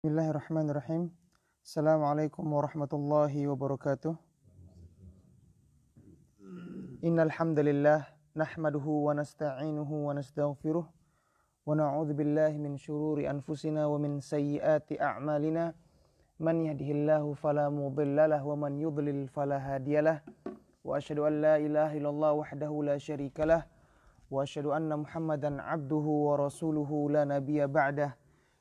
Bismillahirrahmanirrahim. Assalamualaikum warahmatullahi wabarakatuh. Innal hamdalillah nahmaduhu wa nasta'inuhu wa nastaghfiruh wa na'udzu billahi min shururi anfusina wa min sayyiati a'malina. Man yahdihillahu fala mudhillalah wa man yudlil fala hadiyalah. Wa asyhadu an la ilaha illallah wahdahu la syarikalah wa asyhadu anna Muhammadan 'abduhu wa rasuluhu la nabiyya ba'dahu.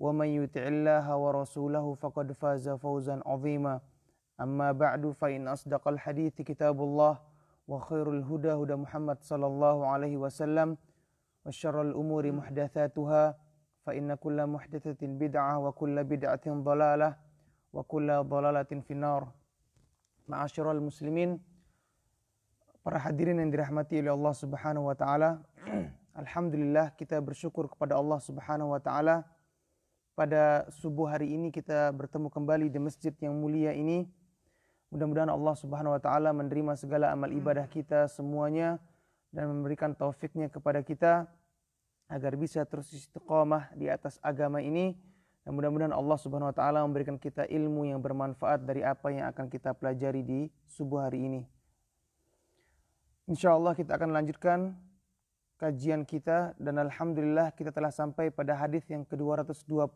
ومن يطع الله ورسوله فقد فاز فوزا عظيما أما بعد فإن أصدق الحديث كتاب الله وخير الهدى هدى محمد صلى الله عليه وسلم وشر الأمور محدثاتها فإن كل محدثة بدعة وكل بدعة ضلالة وكل ضلالة في النار معاشر المسلمين Para hadirin yang dirahmati oleh Allah Subhanahu wa taala, alhamdulillah kita bersyukur kepada Allah Subhanahu wa taala pada subuh hari ini kita bertemu kembali di masjid yang mulia ini. Mudah-mudahan Allah Subhanahu wa taala menerima segala amal hmm. ibadah kita semuanya dan memberikan taufiknya kepada kita agar bisa terus istiqomah di atas agama ini. Dan mudah-mudahan Allah Subhanahu wa taala memberikan kita ilmu yang bermanfaat dari apa yang akan kita pelajari di subuh hari ini. Insya Allah kita akan lanjutkan kajian kita dan alhamdulillah kita telah sampai pada hadis yang ke-220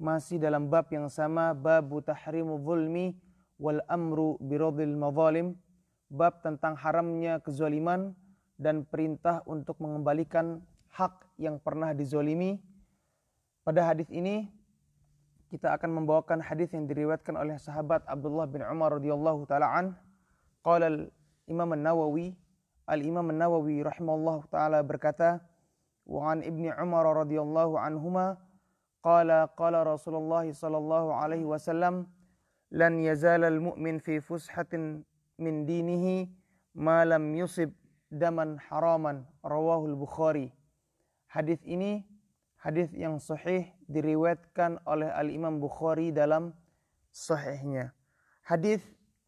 masih dalam bab yang sama babu tahrimu zulmi wal amru biradil mazalim bab tentang haramnya kezaliman dan perintah untuk mengembalikan hak yang pernah dizolimi. Pada hadis ini kita akan membawakan hadis yang diriwayatkan oleh sahabat Abdullah bin Umar radhiyallahu taala an qala Imam An-Nawawi Al-Imam nawawi rahimahullah ta'ala berkata, وعن ابن عمر رضي الله عنهما قال قال رسول الله صلى الله عليه وسلم لن يزال المؤمن في فسحة من دينه ما لم يصب daman haraman rawahul Bukhari. Hadis ini hadis yang sahih diriwayatkan oleh Al-Imam Bukhari dalam sahihnya. Hadis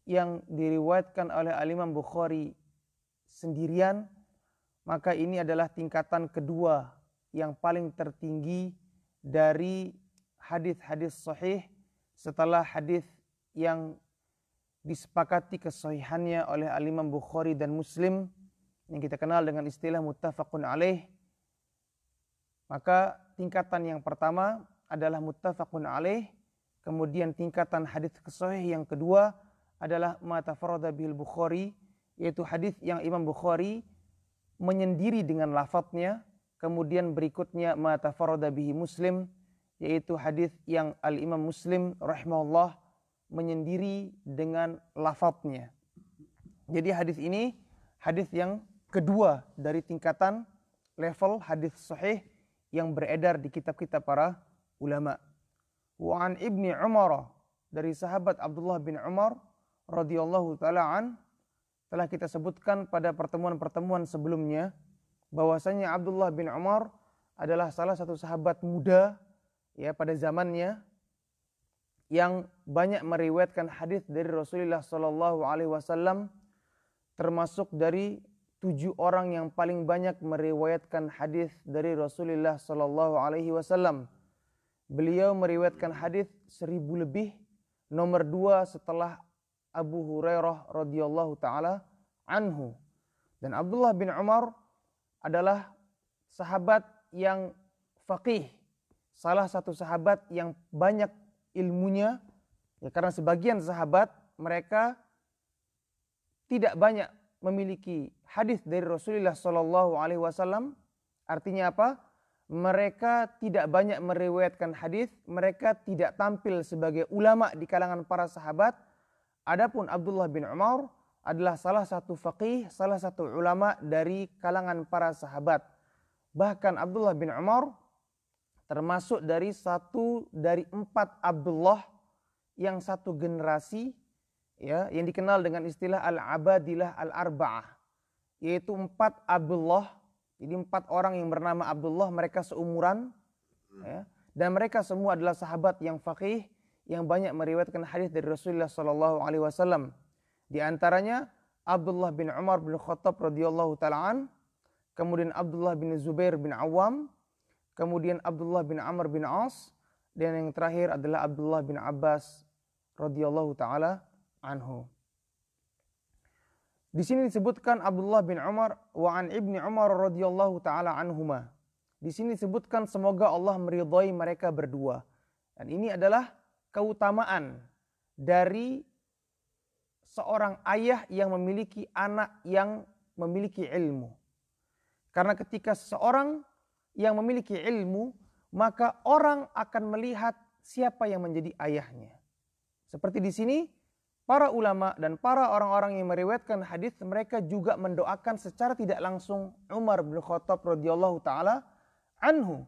yang diriwayatkan oleh Al-Imam Bukhari sendirian, maka ini adalah tingkatan kedua yang paling tertinggi dari hadis-hadis sahih setelah hadis yang disepakati kesahihannya oleh Al-Imam Bukhari dan Muslim yang kita kenal dengan istilah muttafaqun alaih. Maka tingkatan yang pertama adalah muttafaqun alaih, kemudian tingkatan hadis kesahih yang kedua adalah matafarada bil Bukhari yaitu hadis yang Imam Bukhari menyendiri dengan lafadznya kemudian berikutnya mata bihi muslim yaitu hadis yang al Imam Muslim rahimahullah menyendiri dengan lafadznya jadi hadis ini hadis yang kedua dari tingkatan level hadis sahih yang beredar di kitab-kitab para ulama wa ibni Umar dari sahabat Abdullah bin Umar radhiyallahu taala an telah kita sebutkan pada pertemuan-pertemuan sebelumnya bahwasanya Abdullah bin Umar adalah salah satu sahabat muda ya pada zamannya yang banyak meriwayatkan hadis dari Rasulullah Shallallahu Alaihi Wasallam termasuk dari tujuh orang yang paling banyak meriwayatkan hadis dari Rasulullah Shallallahu Alaihi Wasallam. Beliau meriwayatkan hadis seribu lebih, nomor dua setelah Abu Hurairah radhiyallahu taala anhu. Dan Abdullah bin Umar adalah sahabat yang faqih, salah satu sahabat yang banyak ilmunya ya karena sebagian sahabat mereka tidak banyak memiliki hadis dari Rasulullah Shallallahu alaihi wasallam. Artinya apa? mereka tidak banyak meriwayatkan hadis, mereka tidak tampil sebagai ulama di kalangan para sahabat, Adapun Abdullah bin Umar adalah salah satu faqih, salah satu ulama dari kalangan para sahabat. Bahkan Abdullah bin Umar termasuk dari satu dari empat Abdullah yang satu generasi ya yang dikenal dengan istilah al-abadilah al-arba'ah yaitu empat Abdullah jadi empat orang yang bernama Abdullah mereka seumuran ya, dan mereka semua adalah sahabat yang faqih yang banyak meriwayatkan hadis dari Rasulullah Sallallahu Alaihi Wasallam. Di antaranya Abdullah bin Umar bin Khattab radhiyallahu taalaan, kemudian Abdullah bin Zubair bin Awam, kemudian Abdullah bin Amr bin As, dan yang terakhir adalah Abdullah bin Abbas radhiyallahu taala anhu. Di sini disebutkan Abdullah bin Umar wa an ibni Umar radhiyallahu taala anhuma. Di sini disebutkan semoga Allah meridhai mereka berdua. Dan ini adalah keutamaan dari seorang ayah yang memiliki anak yang memiliki ilmu. Karena ketika seseorang yang memiliki ilmu, maka orang akan melihat siapa yang menjadi ayahnya. Seperti di sini, para ulama dan para orang-orang yang meriwayatkan hadis mereka juga mendoakan secara tidak langsung Umar bin Khattab radhiyallahu taala anhu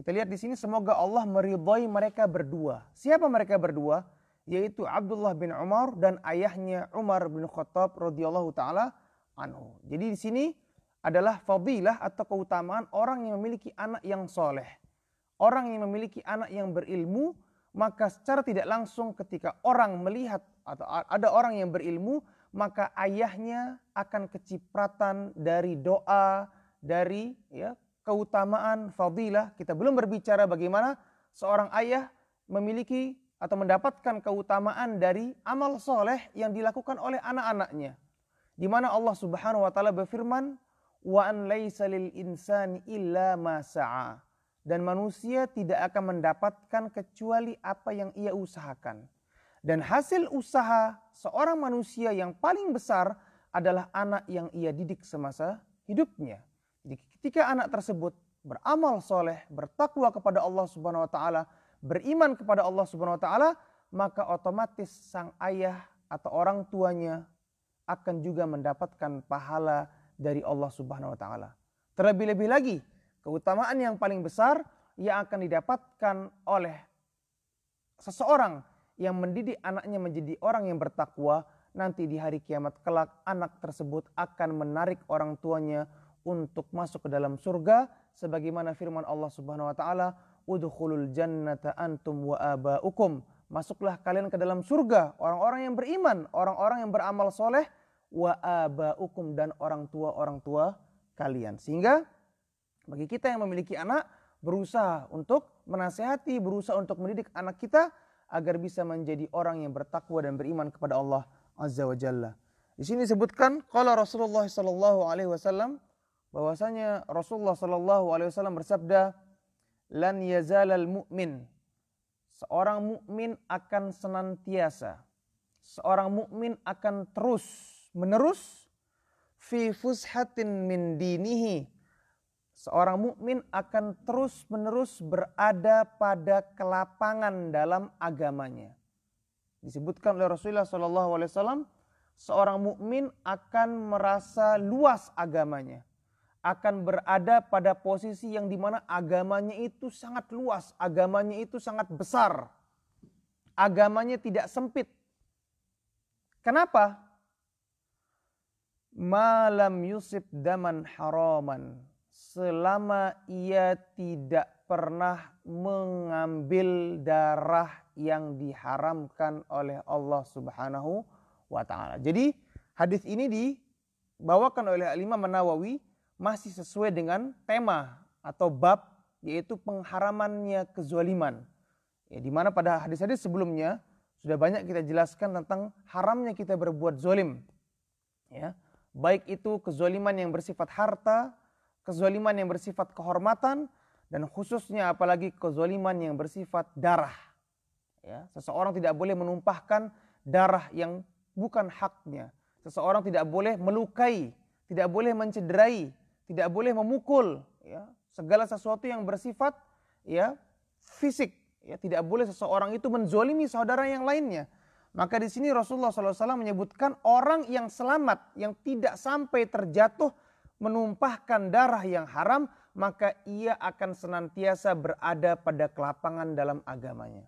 kita lihat di sini semoga Allah meridhai mereka berdua. Siapa mereka berdua? Yaitu Abdullah bin Umar dan ayahnya Umar bin Khattab radhiyallahu taala anhu. Jadi di sini adalah fadilah atau keutamaan orang yang memiliki anak yang soleh. Orang yang memiliki anak yang berilmu, maka secara tidak langsung ketika orang melihat atau ada orang yang berilmu, maka ayahnya akan kecipratan dari doa, dari ya, keutamaan, fadilah. Kita belum berbicara bagaimana seorang ayah memiliki atau mendapatkan keutamaan dari amal soleh yang dilakukan oleh anak-anaknya. Di mana Allah Subhanahu wa taala berfirman, "Wa an laisa lil insani illa ma sa'a." Dan manusia tidak akan mendapatkan kecuali apa yang ia usahakan. Dan hasil usaha seorang manusia yang paling besar adalah anak yang ia didik semasa hidupnya. Ketika anak tersebut beramal soleh, bertakwa kepada Allah Subhanahu wa Ta'ala, beriman kepada Allah Subhanahu wa Ta'ala, maka otomatis sang ayah atau orang tuanya akan juga mendapatkan pahala dari Allah Subhanahu wa Ta'ala. Terlebih-lebih lagi, keutamaan yang paling besar yang akan didapatkan oleh seseorang yang mendidik anaknya menjadi orang yang bertakwa nanti di hari kiamat kelak anak tersebut akan menarik orang tuanya untuk masuk ke dalam surga sebagaimana firman Allah Subhanahu wa taala udkhulul jannata antum wa abaukum masuklah kalian ke dalam surga orang-orang yang beriman orang-orang yang beramal soleh wa abaukum dan orang tua orang tua kalian sehingga bagi kita yang memiliki anak berusaha untuk menasehati berusaha untuk mendidik anak kita agar bisa menjadi orang yang bertakwa dan beriman kepada Allah azza wa jalla di sini disebutkan kalau Rasulullah sallallahu alaihi wasallam bahwasanya Rasulullah Shallallahu alaihi wasallam bersabda, "Lan yazalal mu'min." Seorang mukmin akan senantiasa seorang mukmin akan terus menerus fi fushatin min dinihi. Seorang mukmin akan terus menerus berada pada kelapangan dalam agamanya. Disebutkan oleh Rasulullah Shallallahu Alaihi Wasallam, seorang mukmin akan merasa luas agamanya akan berada pada posisi yang dimana agamanya itu sangat luas, agamanya itu sangat besar, agamanya tidak sempit. Kenapa? Malam Yusuf daman haraman selama ia tidak pernah mengambil darah yang diharamkan oleh Allah Subhanahu wa taala. Jadi hadis ini dibawakan oleh Imam Nawawi masih sesuai dengan tema atau bab yaitu pengharamannya kezaliman. Ya, di mana pada hadis-hadis sebelumnya sudah banyak kita jelaskan tentang haramnya kita berbuat zolim. Ya, baik itu kezoliman yang bersifat harta, kezoliman yang bersifat kehormatan, dan khususnya apalagi kezoliman yang bersifat darah. Ya, seseorang tidak boleh menumpahkan darah yang bukan haknya. Seseorang tidak boleh melukai, tidak boleh mencederai, tidak boleh memukul ya segala sesuatu yang bersifat ya fisik ya tidak boleh seseorang itu menzolimi saudara yang lainnya maka di sini Rasulullah SAW menyebutkan orang yang selamat yang tidak sampai terjatuh menumpahkan darah yang haram maka ia akan senantiasa berada pada kelapangan dalam agamanya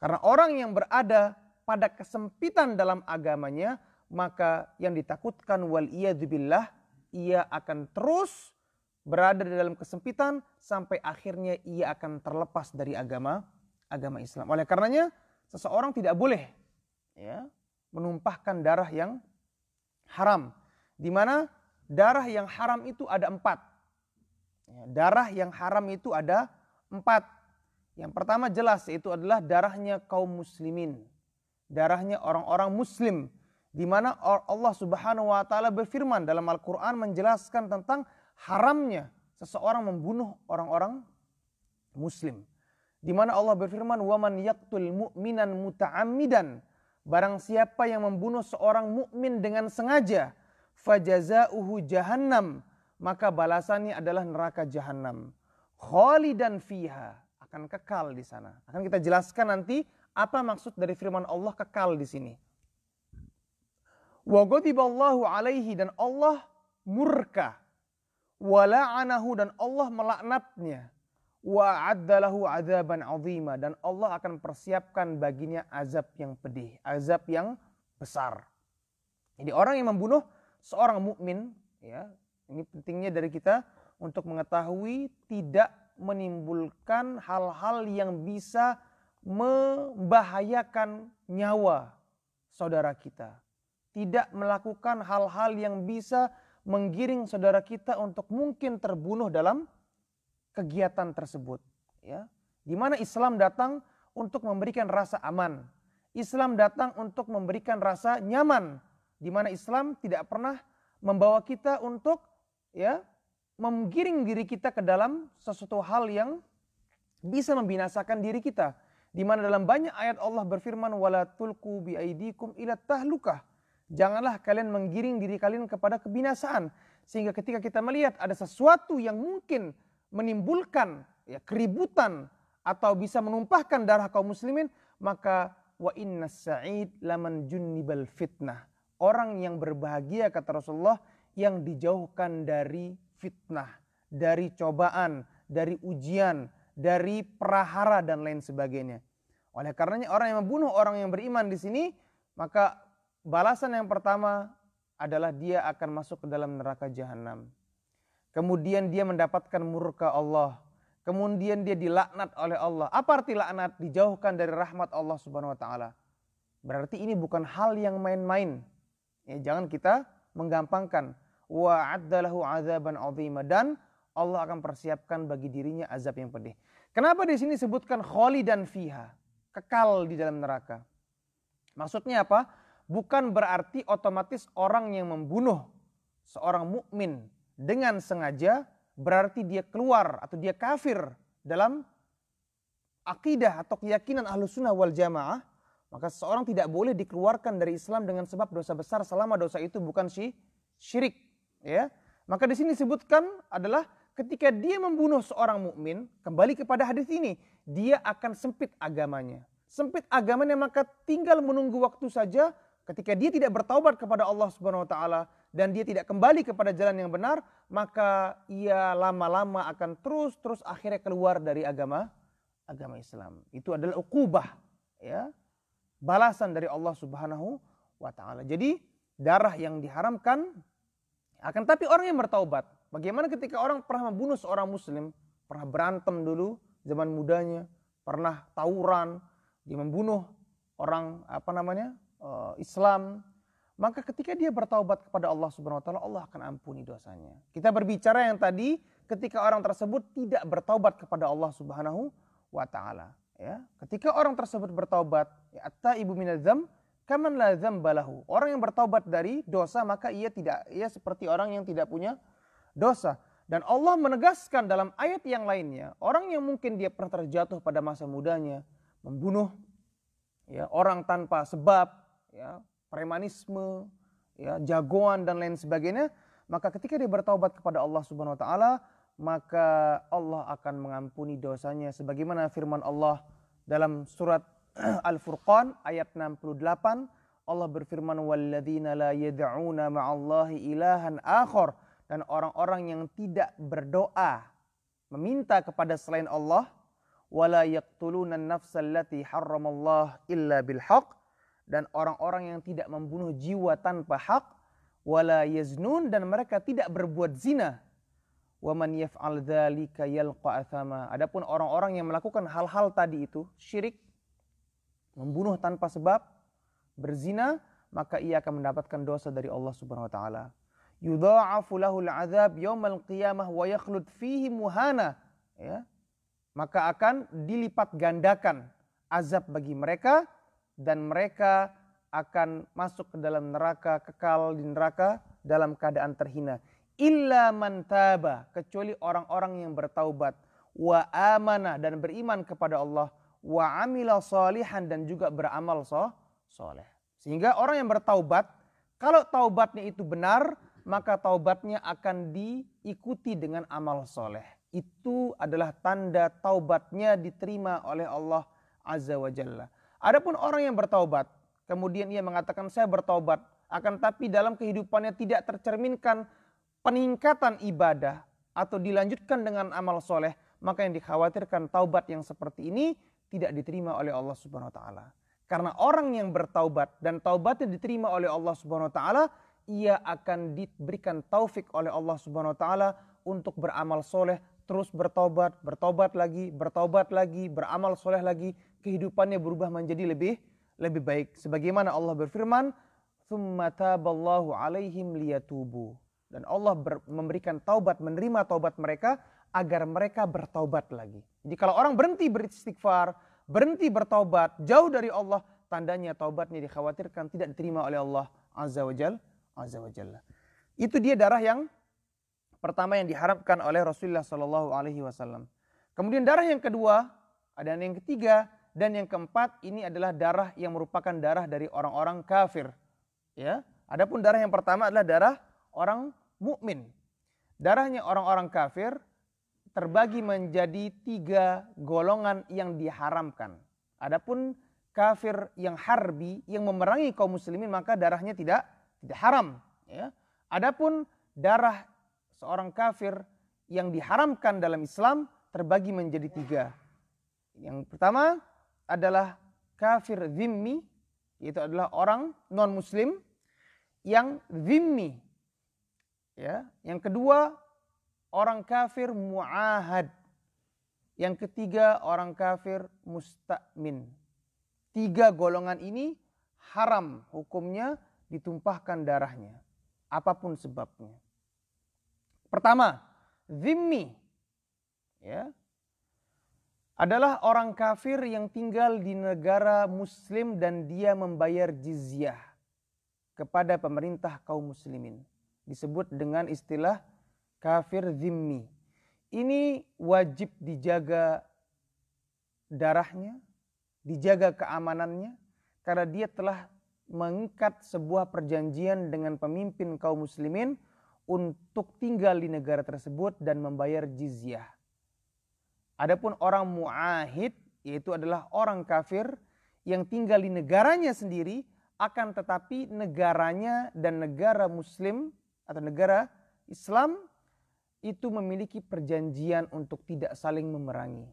karena orang yang berada pada kesempitan dalam agamanya maka yang ditakutkan wal iyadzubillah ia akan terus berada di dalam kesempitan sampai akhirnya ia akan terlepas dari agama agama Islam. Oleh karenanya seseorang tidak boleh ya menumpahkan darah yang haram. Di mana darah yang haram itu ada empat. Ya, darah yang haram itu ada empat. Yang pertama jelas yaitu adalah darahnya kaum muslimin. Darahnya orang-orang muslim di mana Allah Subhanahu wa taala berfirman dalam Al-Qur'an menjelaskan tentang haramnya seseorang membunuh orang-orang muslim. Di mana Allah berfirman, "Waman yaqtul mu'minan muta'ammidan" Barang siapa yang membunuh seorang mukmin dengan sengaja, fajazauhu jahannam, maka balasannya adalah neraka jahannam. Khalidan fiha, akan kekal di sana. Akan kita jelaskan nanti apa maksud dari firman Allah kekal di sini. Wa alaihi dan Allah murka. Wa dan Allah melaknatnya. Wa addalahu azaban azima dan Allah akan persiapkan baginya azab yang pedih, azab yang besar. Jadi orang yang membunuh seorang mukmin ya, ini pentingnya dari kita untuk mengetahui tidak menimbulkan hal-hal yang bisa membahayakan nyawa saudara kita tidak melakukan hal-hal yang bisa menggiring saudara kita untuk mungkin terbunuh dalam kegiatan tersebut ya di mana Islam datang untuk memberikan rasa aman Islam datang untuk memberikan rasa nyaman di mana Islam tidak pernah membawa kita untuk ya menggiring diri kita ke dalam sesuatu hal yang bisa membinasakan diri kita di mana dalam banyak ayat Allah berfirman wala tulku biaidikum ila tahlukah Janganlah kalian menggiring diri kalian kepada kebinasaan. Sehingga ketika kita melihat ada sesuatu yang mungkin menimbulkan ya, keributan atau bisa menumpahkan darah kaum muslimin, maka wa inna sa'id laman junnibal fitnah. Orang yang berbahagia kata Rasulullah yang dijauhkan dari fitnah, dari cobaan, dari ujian, dari prahara dan lain sebagainya. Oleh karenanya orang yang membunuh orang yang beriman di sini maka Balasan yang pertama adalah dia akan masuk ke dalam neraka jahanam. Kemudian dia mendapatkan murka Allah. Kemudian dia dilaknat oleh Allah. Apa arti laknat? Dijauhkan dari rahmat Allah Subhanahu wa taala. Berarti ini bukan hal yang main-main. Ya, jangan kita menggampangkan. Wa addalahu azaban azima dan Allah akan persiapkan bagi dirinya azab yang pedih. Kenapa di sini sebutkan kholi dan fiha? Kekal di dalam neraka. Maksudnya apa? bukan berarti otomatis orang yang membunuh seorang mukmin dengan sengaja berarti dia keluar atau dia kafir dalam akidah atau keyakinan ahlu sunnah wal jamaah maka seorang tidak boleh dikeluarkan dari Islam dengan sebab dosa besar selama dosa itu bukan si syirik ya maka di sini disebutkan adalah ketika dia membunuh seorang mukmin kembali kepada hadis ini dia akan sempit agamanya sempit agamanya maka tinggal menunggu waktu saja Ketika dia tidak bertaubat kepada Allah Subhanahu wa taala dan dia tidak kembali kepada jalan yang benar, maka ia lama-lama akan terus-terus akhirnya keluar dari agama agama Islam. Itu adalah ukubah ya. Balasan dari Allah Subhanahu wa taala. Jadi darah yang diharamkan akan tapi orang yang bertaubat. Bagaimana ketika orang pernah membunuh seorang muslim, pernah berantem dulu zaman mudanya, pernah tawuran, dia membunuh orang apa namanya? Eh, Islam, maka ketika dia bertaubat kepada Allah Subhanahu wa taala, Allah akan ampuni dosanya. Kita berbicara yang tadi ketika orang tersebut tidak bertaubat kepada Allah Subhanahu wa taala, ya. Ketika orang tersebut bertaubat, ya ibu taibu minadzam kaman la Orang yang bertaubat dari dosa maka ia tidak ia seperti orang yang tidak punya dosa. Dan Allah menegaskan dalam ayat yang lainnya, orang yang mungkin dia pernah terjatuh pada masa mudanya, membunuh ya orang tanpa sebab, ya, premanisme, ya, jagoan dan lain sebagainya, maka ketika dia bertaubat kepada Allah Subhanahu wa taala, maka Allah akan mengampuni dosanya sebagaimana firman Allah dalam surat Al-Furqan ayat 68 Allah berfirman walladzina la yad'una ma'allahi ilahan akhar dan orang-orang yang tidak berdoa meminta kepada selain Allah wala yaqtuluna an-nafsallati harramallah illa bilhaq dan orang-orang yang tidak membunuh jiwa tanpa hak wala yaznun dan mereka tidak berbuat zina wa man yaf'al dzalika yalqa adapun orang-orang yang melakukan hal-hal tadi itu syirik membunuh tanpa sebab berzina maka ia akan mendapatkan dosa dari Allah Subhanahu wa taala yudha'afu lahul azab yaumal qiyamah wa yakhlud fihi muhana ya maka akan dilipat gandakan azab bagi mereka dan mereka akan masuk ke dalam neraka kekal di neraka dalam keadaan terhina illa man taba kecuali orang-orang yang bertaubat wa amana dan beriman kepada Allah wa amila salihan dan juga beramal so, soleh sehingga orang yang bertaubat kalau taubatnya itu benar maka taubatnya akan diikuti dengan amal soleh itu adalah tanda taubatnya diterima oleh Allah azza wa jalla Adapun orang yang bertaubat, kemudian ia mengatakan saya bertaubat, akan tapi dalam kehidupannya tidak tercerminkan peningkatan ibadah atau dilanjutkan dengan amal soleh, maka yang dikhawatirkan taubat yang seperti ini tidak diterima oleh Allah Subhanahu wa taala. Karena orang yang bertaubat dan taubatnya diterima oleh Allah Subhanahu wa taala, ia akan diberikan taufik oleh Allah Subhanahu wa taala untuk beramal soleh terus bertobat, bertobat lagi, bertobat lagi, beramal soleh lagi, kehidupannya berubah menjadi lebih lebih baik. Sebagaimana Allah berfirman, taballahu alaihim liyatubu." Dan Allah ber, memberikan taubat, menerima taubat mereka agar mereka bertobat lagi. Jadi kalau orang berhenti beristighfar, berhenti bertobat, jauh dari Allah, tandanya taubatnya dikhawatirkan tidak diterima oleh Allah Azza wa Azza wa Jalla. Itu dia darah yang pertama yang diharapkan oleh Rasulullah Shallallahu Alaihi Wasallam. Kemudian darah yang kedua, ada yang ketiga dan yang keempat ini adalah darah yang merupakan darah dari orang-orang kafir. Ya, adapun darah yang pertama adalah darah orang mukmin. Darahnya orang-orang kafir terbagi menjadi tiga golongan yang diharamkan. Adapun kafir yang harbi yang memerangi kaum muslimin maka darahnya tidak haram. Ya. Adapun darah seorang kafir yang diharamkan dalam Islam terbagi menjadi tiga. Yang pertama adalah kafir zimmi, yaitu adalah orang non-muslim yang zimmi. Ya, yang kedua orang kafir muahad. Yang ketiga orang kafir musta'min. Tiga golongan ini haram hukumnya ditumpahkan darahnya apapun sebabnya. Pertama, zimmi ya, adalah orang kafir yang tinggal di negara muslim dan dia membayar jizyah kepada pemerintah kaum muslimin. Disebut dengan istilah kafir zimmi. Ini wajib dijaga darahnya, dijaga keamanannya karena dia telah mengikat sebuah perjanjian dengan pemimpin kaum muslimin untuk tinggal di negara tersebut dan membayar jizyah. Adapun orang muahid yaitu adalah orang kafir yang tinggal di negaranya sendiri akan tetapi negaranya dan negara muslim atau negara Islam itu memiliki perjanjian untuk tidak saling memerangi.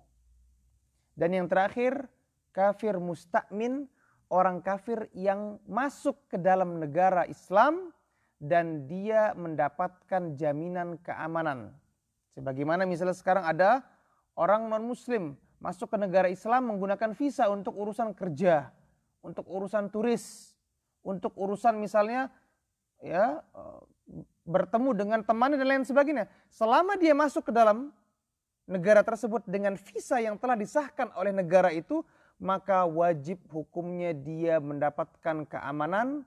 Dan yang terakhir kafir mustakmin orang kafir yang masuk ke dalam negara Islam dan dia mendapatkan jaminan keamanan. Sebagaimana misalnya sekarang ada orang non-muslim masuk ke negara Islam menggunakan visa untuk urusan kerja, untuk urusan turis, untuk urusan misalnya ya bertemu dengan temannya dan lain sebagainya. Selama dia masuk ke dalam negara tersebut dengan visa yang telah disahkan oleh negara itu, maka wajib hukumnya dia mendapatkan keamanan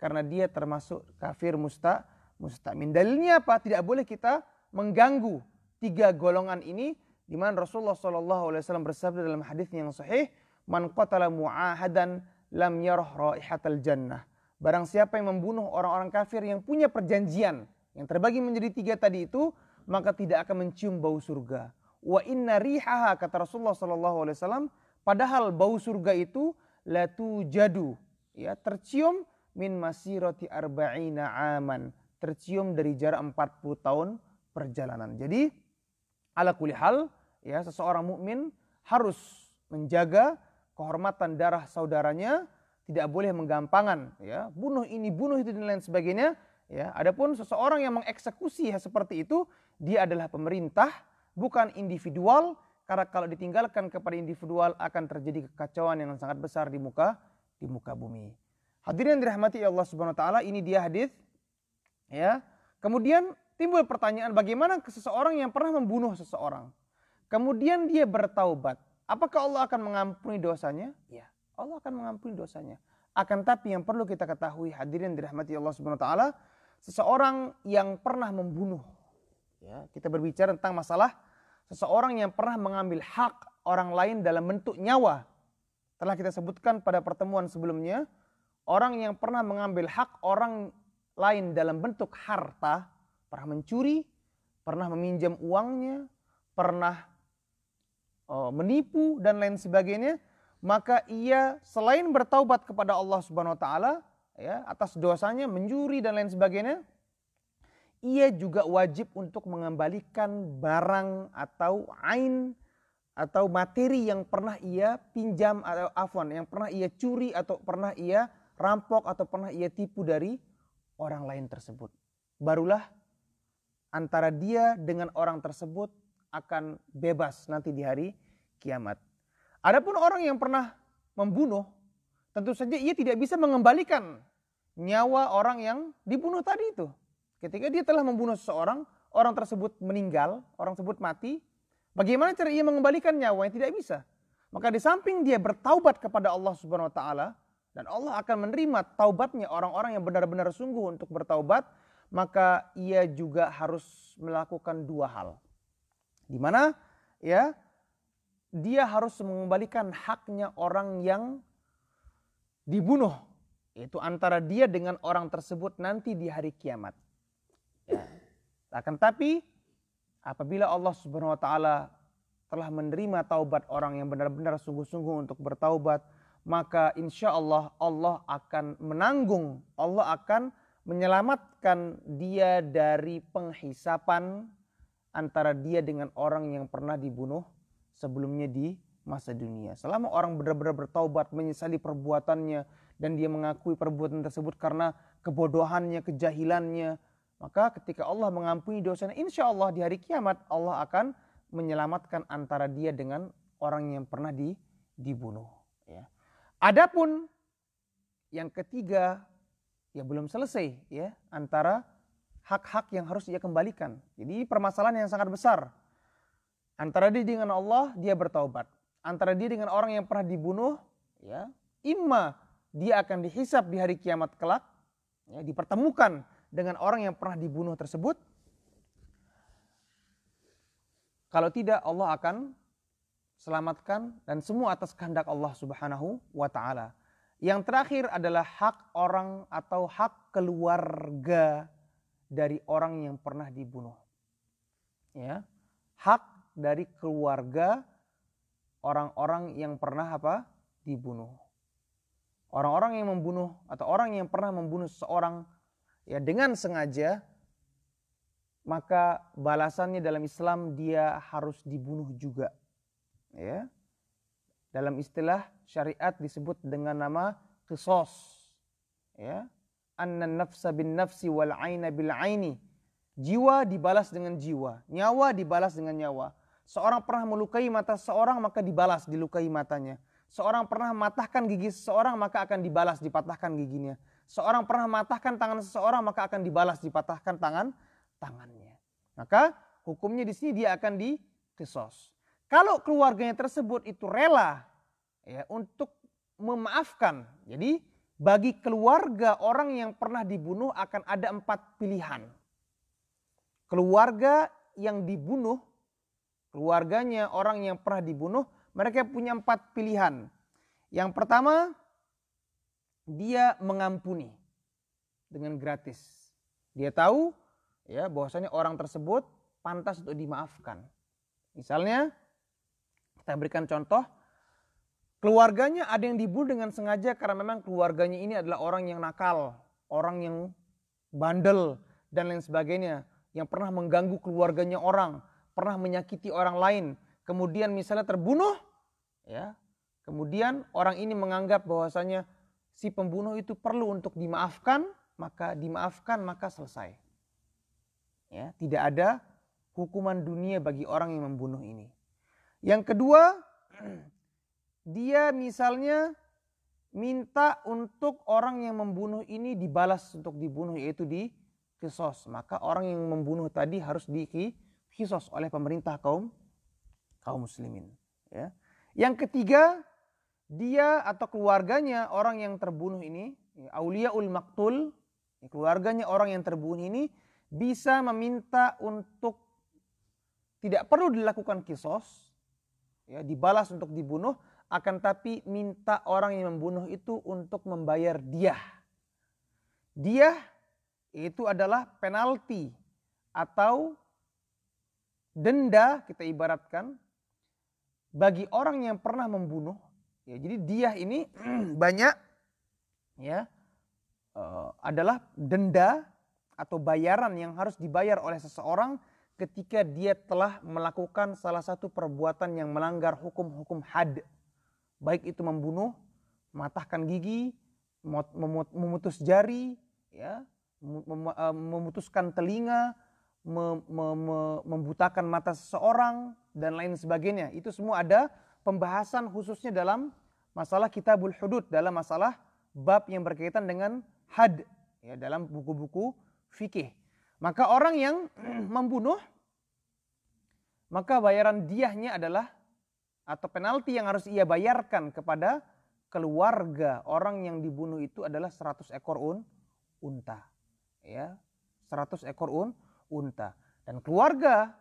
karena dia termasuk kafir musta mustamin. Dalilnya apa? Tidak boleh kita mengganggu tiga golongan ini di mana Rasulullah saw alaihi wasallam bersabda dalam hadis yang sahih, "Man qatala mu'ahadan lam yarah raihatal jannah." Barang siapa yang membunuh orang-orang kafir yang punya perjanjian yang terbagi menjadi tiga tadi itu, maka tidak akan mencium bau surga. Wa inna rihaha kata Rasulullah sallallahu alaihi wasallam, padahal bau surga itu latu jadu, ya tercium min masih roti arba'ina aman. Tercium dari jarak 40 tahun perjalanan. Jadi ala kuli hal ya seseorang mukmin harus menjaga kehormatan darah saudaranya, tidak boleh menggampangan ya, bunuh ini, bunuh itu dan lain sebagainya. Ya, adapun seseorang yang mengeksekusi ya, seperti itu, dia adalah pemerintah, bukan individual karena kalau ditinggalkan kepada individual akan terjadi kekacauan yang sangat besar di muka di muka bumi. Hadirin dirahmati Allah Subhanahu wa taala, ini dia hadis ya. Kemudian timbul pertanyaan bagaimana seseorang yang pernah membunuh seseorang. Kemudian dia bertaubat. Apakah Allah akan mengampuni dosanya? Ya, Allah akan mengampuni dosanya. Akan tapi yang perlu kita ketahui hadirin dirahmati Allah Subhanahu wa taala, seseorang yang pernah membunuh ya, kita berbicara tentang masalah seseorang yang pernah mengambil hak orang lain dalam bentuk nyawa. Telah kita sebutkan pada pertemuan sebelumnya, orang yang pernah mengambil hak orang lain dalam bentuk harta, pernah mencuri, pernah meminjam uangnya, pernah eh, menipu dan lain sebagainya, maka ia selain bertaubat kepada Allah Subhanahu wa taala ya atas dosanya mencuri dan lain sebagainya, ia juga wajib untuk mengembalikan barang atau ain atau materi yang pernah ia pinjam atau afwan yang pernah ia curi atau pernah ia rampok atau pernah ia tipu dari orang lain tersebut. Barulah antara dia dengan orang tersebut akan bebas nanti di hari kiamat. Adapun orang yang pernah membunuh, tentu saja ia tidak bisa mengembalikan nyawa orang yang dibunuh tadi itu. Ketika dia telah membunuh seseorang, orang tersebut meninggal, orang tersebut mati, bagaimana cara ia mengembalikan nyawanya? Tidak bisa. Maka di samping dia bertaubat kepada Allah Subhanahu wa taala, dan Allah akan menerima taubatnya orang-orang yang benar-benar sungguh untuk bertaubat. Maka ia juga harus melakukan dua hal. Di mana ya dia harus mengembalikan haknya orang yang dibunuh. Itu antara dia dengan orang tersebut nanti di hari kiamat. Ya. Akan tapi apabila Allah Subhanahu wa taala telah menerima taubat orang yang benar-benar sungguh-sungguh untuk bertaubat, maka insya Allah Allah akan menanggung, Allah akan menyelamatkan dia dari penghisapan antara dia dengan orang yang pernah dibunuh sebelumnya di masa dunia. Selama orang benar-benar bertaubat, menyesali perbuatannya, dan dia mengakui perbuatan tersebut karena kebodohannya, kejahilannya, maka ketika Allah mengampuni dosanya, insya Allah di hari kiamat Allah akan menyelamatkan antara dia dengan orang yang pernah di, dibunuh. Adapun yang ketiga ya belum selesai ya antara hak-hak yang harus dia kembalikan. Jadi permasalahan yang sangat besar. Antara dia dengan Allah dia bertaubat. Antara dia dengan orang yang pernah dibunuh ya imma dia akan dihisap di hari kiamat kelak ya, dipertemukan dengan orang yang pernah dibunuh tersebut. Kalau tidak Allah akan selamatkan dan semua atas kehendak Allah Subhanahu wa taala. Yang terakhir adalah hak orang atau hak keluarga dari orang yang pernah dibunuh. Ya. Hak dari keluarga orang-orang yang pernah apa? dibunuh. Orang-orang yang membunuh atau orang yang pernah membunuh seorang ya dengan sengaja maka balasannya dalam Islam dia harus dibunuh juga ya dalam istilah syariat disebut dengan nama qisas ya anna nafsa bin nafsi wal aina bil aini jiwa dibalas dengan jiwa nyawa dibalas dengan nyawa seorang pernah melukai mata seorang maka dibalas dilukai matanya seorang pernah mematahkan gigi seorang maka akan dibalas dipatahkan giginya seorang pernah mematahkan tangan seseorang maka akan dibalas dipatahkan tangan tangannya maka hukumnya di sini dia akan dikisos kalau keluarganya tersebut itu rela ya untuk memaafkan. Jadi bagi keluarga orang yang pernah dibunuh akan ada empat pilihan. Keluarga yang dibunuh, keluarganya orang yang pernah dibunuh, mereka punya empat pilihan. Yang pertama, dia mengampuni dengan gratis. Dia tahu ya bahwasanya orang tersebut pantas untuk dimaafkan. Misalnya saya berikan contoh, keluarganya ada yang dibunuh dengan sengaja karena memang keluarganya ini adalah orang yang nakal, orang yang bandel dan lain sebagainya, yang pernah mengganggu keluarganya orang, pernah menyakiti orang lain, kemudian misalnya terbunuh, ya. Kemudian orang ini menganggap bahwasanya si pembunuh itu perlu untuk dimaafkan, maka dimaafkan maka selesai. Ya, tidak ada hukuman dunia bagi orang yang membunuh ini. Yang kedua, dia misalnya minta untuk orang yang membunuh ini dibalas untuk dibunuh yaitu di kisos. Maka orang yang membunuh tadi harus di kisos oleh pemerintah kaum kaum muslimin. Ya. Yang ketiga, dia atau keluarganya orang yang terbunuh ini, auliaul maktul, keluarganya orang yang terbunuh ini bisa meminta untuk tidak perlu dilakukan kisos ya dibalas untuk dibunuh akan tapi minta orang yang membunuh itu untuk membayar dia. Dia itu adalah penalti atau denda kita ibaratkan bagi orang yang pernah membunuh. Ya, jadi dia ini banyak ya eh, adalah denda atau bayaran yang harus dibayar oleh seseorang ketika dia telah melakukan salah satu perbuatan yang melanggar hukum-hukum had. Baik itu membunuh, mematahkan gigi, memutus jari, ya, eh, memutuskan telinga, membutakan mata seseorang dan lain sebagainya. Itu semua ada pembahasan khususnya dalam masalah kitabul hudud dalam masalah bab yang berkaitan dengan had ya dalam buku-buku fikih. Maka orang yang membunuh, maka bayaran diahnya adalah atau penalti yang harus ia bayarkan kepada keluarga orang yang dibunuh itu adalah 100 ekor un, unta. Ya, 100 ekor un, unta. Dan keluarga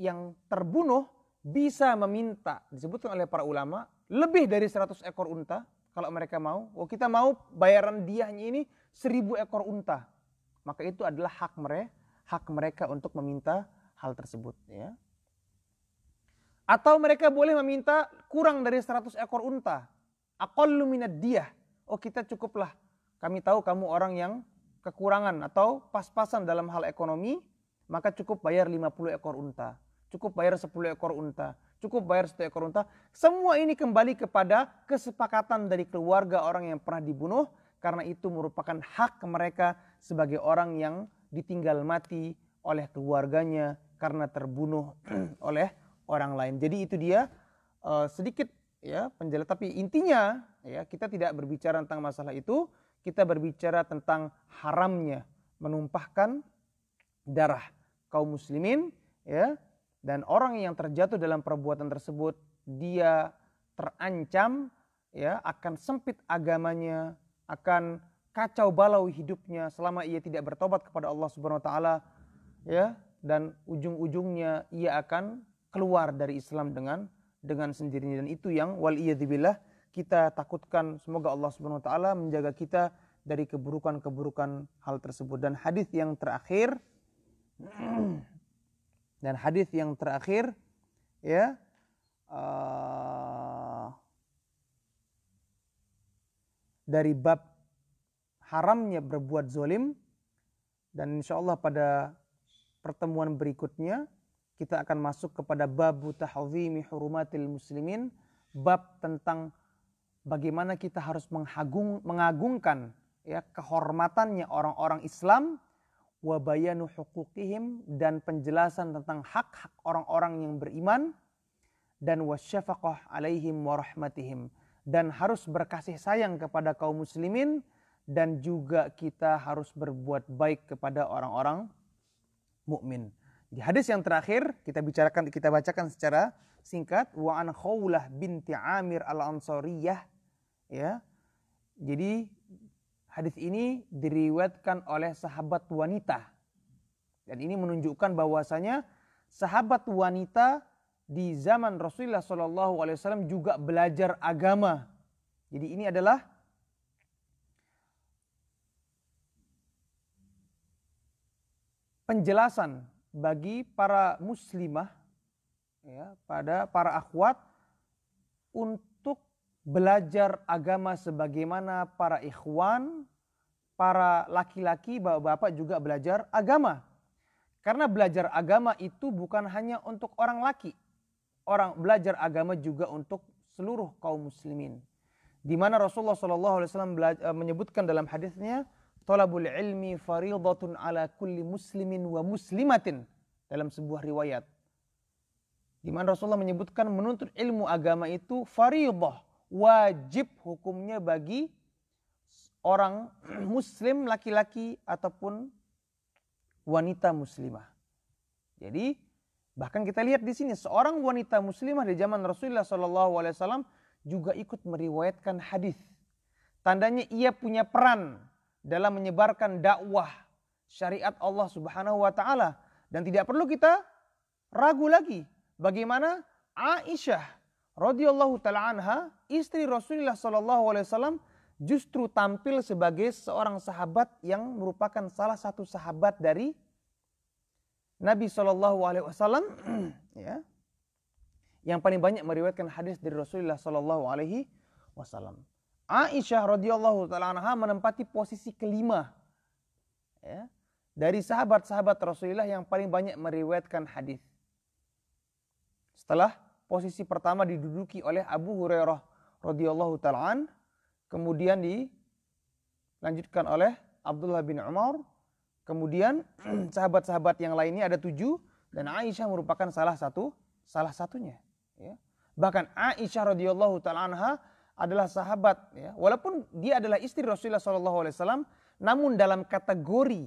yang terbunuh bisa meminta disebutkan oleh para ulama lebih dari 100 ekor unta kalau mereka mau. Oh, kita mau bayaran diahnya ini 1000 ekor unta maka itu adalah hak mereka hak mereka untuk meminta hal tersebut ya atau mereka boleh meminta kurang dari 100 ekor unta aqallu minad diyah oh kita cukuplah kami tahu kamu orang yang kekurangan atau pas-pasan dalam hal ekonomi maka cukup bayar 50 ekor unta cukup bayar 10 ekor unta cukup bayar satu ekor unta. Semua ini kembali kepada kesepakatan dari keluarga orang yang pernah dibunuh karena itu merupakan hak mereka sebagai orang yang ditinggal mati oleh keluarganya karena terbunuh oleh orang lain. Jadi itu dia uh, sedikit ya penjelas. tapi intinya ya kita tidak berbicara tentang masalah itu, kita berbicara tentang haramnya menumpahkan darah kaum muslimin ya dan orang yang terjatuh dalam perbuatan tersebut dia terancam ya akan sempit agamanya, akan kacau balau hidupnya selama ia tidak bertobat kepada Allah Subhanahu wa taala ya dan ujung-ujungnya ia akan keluar dari Islam dengan dengan sendirinya dan itu yang wal iyadzibillah kita takutkan semoga Allah Subhanahu wa taala menjaga kita dari keburukan-keburukan hal tersebut dan hadis yang terakhir dan hadis yang terakhir ya uh, dari bab haramnya berbuat zolim dan insya Allah pada pertemuan berikutnya kita akan masuk kepada babu tahzimi hurumatil muslimin bab tentang bagaimana kita harus menghagung, mengagungkan ya kehormatannya orang-orang Islam wabayanu hukukihim dan penjelasan tentang hak-hak orang-orang yang beriman dan wasyafaqah alaihim warahmatihim dan harus berkasih sayang kepada kaum muslimin dan juga kita harus berbuat baik kepada orang-orang mukmin. Di hadis yang terakhir kita bicarakan kita bacakan secara singkat wa an Khawlah binti Amir al-Ansariyah ya. Jadi hadis ini diriwayatkan oleh sahabat wanita. Dan ini menunjukkan bahwasanya sahabat wanita di zaman Rasulullah saw juga belajar agama. Jadi ini adalah penjelasan bagi para muslimah ya, pada para akhwat untuk belajar agama sebagaimana para ikhwan, para laki-laki, bapak-bapak juga belajar agama. Karena belajar agama itu bukan hanya untuk orang laki. Orang belajar agama juga untuk seluruh kaum muslimin. Di mana Rasulullah SAW eh, menyebutkan dalam hadisnya, Tolabul ilmi faridatun ala kulli muslimin wa muslimatin. Dalam sebuah riwayat. Di mana Rasulullah menyebutkan menuntut ilmu agama itu faridah. Wajib hukumnya bagi orang muslim laki-laki ataupun wanita muslimah. Jadi bahkan kita lihat di sini seorang wanita muslimah di zaman Rasulullah SAW juga ikut meriwayatkan hadis. Tandanya ia punya peran dalam menyebarkan dakwah syariat Allah Subhanahu wa taala dan tidak perlu kita ragu lagi bagaimana Aisyah radhiyallahu taala anha istri Rasulullah sallallahu alaihi wasallam justru tampil sebagai seorang sahabat yang merupakan salah satu sahabat dari Nabi Shallallahu Alaihi Wasallam ya yang paling banyak meriwayatkan hadis dari Rasulullah Shallallahu Alaihi Wasallam. Aisyah radhiyallahu taala anha menempati posisi kelima ya, dari sahabat-sahabat Rasulullah yang paling banyak meriwayatkan hadis. Setelah posisi pertama diduduki oleh Abu Hurairah radhiyallahu taala kemudian dilanjutkan oleh Abdullah bin Umar, kemudian sahabat-sahabat yang lainnya ada tujuh dan Aisyah merupakan salah satu salah satunya. Ya. Bahkan Aisyah radhiyallahu taala anha adalah sahabat ya. Walaupun dia adalah istri Rasulullah SAW, namun dalam kategori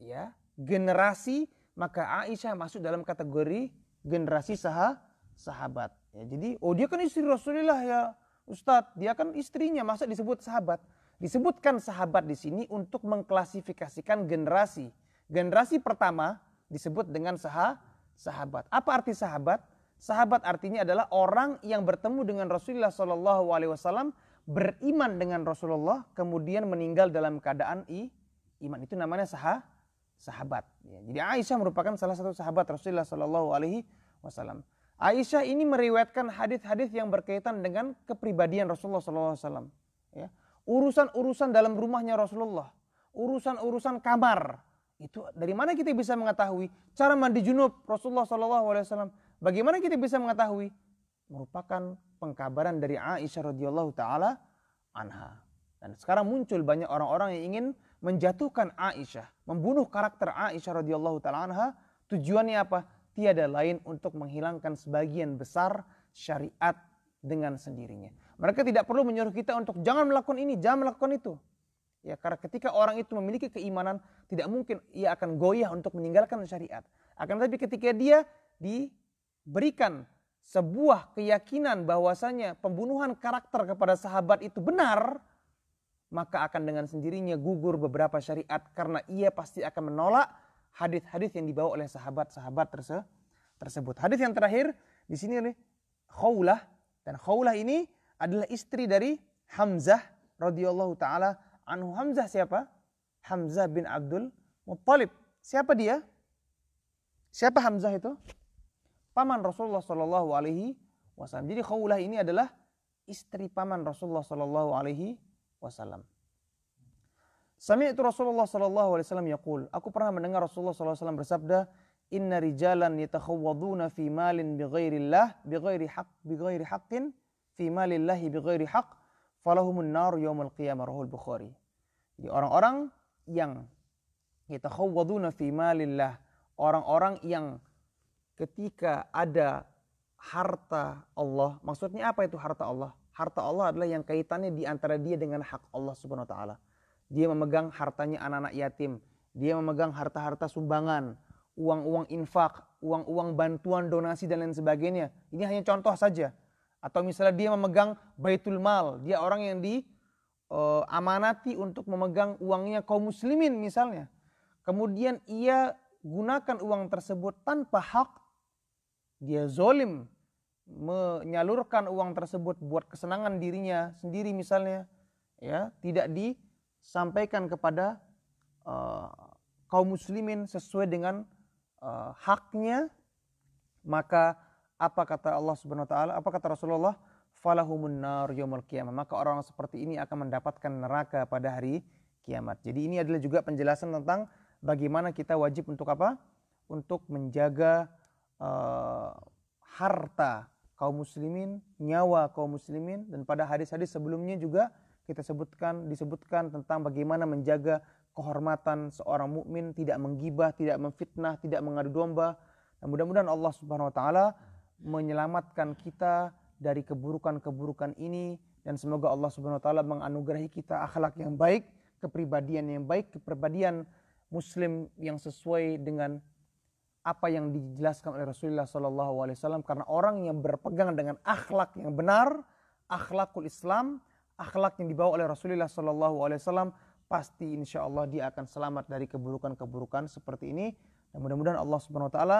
ya generasi maka Aisyah masuk dalam kategori generasi sah sahabat. Ya, jadi oh dia kan istri Rasulullah ya Ustadz, dia kan istrinya masa disebut sahabat. Disebutkan sahabat di sini untuk mengklasifikasikan generasi. Generasi pertama disebut dengan sah sahabat. Apa arti sahabat? Sahabat artinya adalah orang yang bertemu dengan Rasulullah Shallallahu Alaihi Wasallam beriman dengan Rasulullah kemudian meninggal dalam keadaan i, iman itu namanya sah sahabat. Ya, jadi Aisyah merupakan salah satu sahabat Rasulullah Shallallahu Alaihi Wasallam. Aisyah ini meriwayatkan hadis-hadis yang berkaitan dengan kepribadian Rasulullah Shallallahu Alaihi Wasallam. Ya, urusan-urusan dalam rumahnya Rasulullah, urusan-urusan kamar itu dari mana kita bisa mengetahui cara mandi junub Rasulullah Shallallahu Alaihi Wasallam Bagaimana kita bisa mengetahui? Merupakan pengkabaran dari Aisyah radhiyallahu taala anha. Dan sekarang muncul banyak orang-orang yang ingin menjatuhkan Aisyah, membunuh karakter Aisyah radhiyallahu taala anha. Tujuannya apa? Tiada lain untuk menghilangkan sebagian besar syariat dengan sendirinya. Mereka tidak perlu menyuruh kita untuk jangan melakukan ini, jangan melakukan itu. Ya, karena ketika orang itu memiliki keimanan, tidak mungkin ia akan goyah untuk meninggalkan syariat. Akan tetapi ketika dia di berikan sebuah keyakinan bahwasanya pembunuhan karakter kepada sahabat itu benar, maka akan dengan sendirinya gugur beberapa syariat karena ia pasti akan menolak hadis-hadis yang dibawa oleh sahabat-sahabat terse tersebut. Hadis yang terakhir di sini nih Khawlah dan Khawlah ini adalah istri dari Hamzah radhiyallahu taala anhu. Hamzah siapa? Hamzah bin Abdul Muttalib. Siapa dia? Siapa Hamzah itu? paman Rasulullah Shallallahu Alaihi Wasallam. Jadi Khawlah ini adalah istri paman Rasulullah Shallallahu Alaihi Wasallam. itu Rasulullah Shallallahu alaihi wasallam yaqul, aku pernah mendengar Rasulullah Shallallahu alaihi wasallam bersabda, "Inna rijalan yatakhawwaduna fi malin bighairillah, bighairi haq, bighairi haqqin, fi malillahi bighairi haq, falahumun nar yaumul qiyamah." Rahul Bukhari. Jadi orang-orang yang yatakhawwaduna fi malillah, orang-orang yang ketika ada harta Allah, maksudnya apa itu harta Allah? Harta Allah adalah yang kaitannya di antara dia dengan hak Allah Subhanahu wa taala. Dia memegang hartanya anak-anak yatim, dia memegang harta-harta sumbangan, uang-uang infak, uang-uang bantuan donasi dan lain sebagainya. Ini hanya contoh saja. Atau misalnya dia memegang baitul mal, dia orang yang di uh, amanati untuk memegang uangnya kaum muslimin misalnya. Kemudian ia gunakan uang tersebut tanpa hak dia zolim menyalurkan uang tersebut buat kesenangan dirinya sendiri misalnya ya tidak disampaikan kepada uh, kaum muslimin sesuai dengan uh, haknya maka apa kata Allah Subhanahu wa taala apa kata Rasulullah falahumun nar yaumul qiyamah maka orang seperti ini akan mendapatkan neraka pada hari kiamat. Jadi ini adalah juga penjelasan tentang bagaimana kita wajib untuk apa? Untuk menjaga uh, harta kaum muslimin, nyawa kaum muslimin dan pada hadis-hadis sebelumnya juga kita sebutkan disebutkan tentang bagaimana menjaga kehormatan seorang mukmin tidak menggibah, tidak memfitnah, tidak mengadu domba. Dan mudah-mudahan Allah Subhanahu wa taala menyelamatkan kita dari keburukan-keburukan ini dan semoga Allah Subhanahu wa taala menganugerahi kita akhlak yang baik, kepribadian yang baik, kepribadian muslim yang sesuai dengan apa yang dijelaskan oleh Rasulullah Shallallahu Alaihi Wasallam karena orang yang berpegang dengan akhlak yang benar, akhlakul Islam, akhlak yang dibawa oleh Rasulullah Shallallahu Alaihi Wasallam pasti insya Allah dia akan selamat dari keburukan-keburukan seperti ini dan mudah-mudahan Allah Subhanahu Wa Taala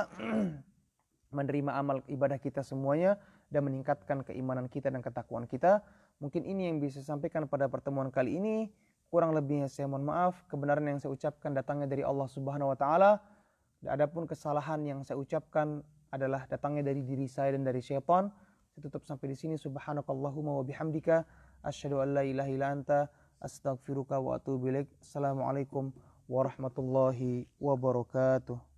menerima amal ibadah kita semuanya dan meningkatkan keimanan kita dan ketakwaan kita. Mungkin ini yang bisa saya sampaikan pada pertemuan kali ini. Kurang lebihnya saya mohon maaf. Kebenaran yang saya ucapkan datangnya dari Allah Subhanahu wa taala. Adapun kesalahan yang saya ucapkan adalah datangnya dari diri saya dan dari syaitan. Saya tutup sampai di sini. Subhanakallahumma wa bihamdika. Asyhadu an la ilaha illa anta. Astagfiruka wa atubu ilaik. Assalamualaikum warahmatullahi wabarakatuh.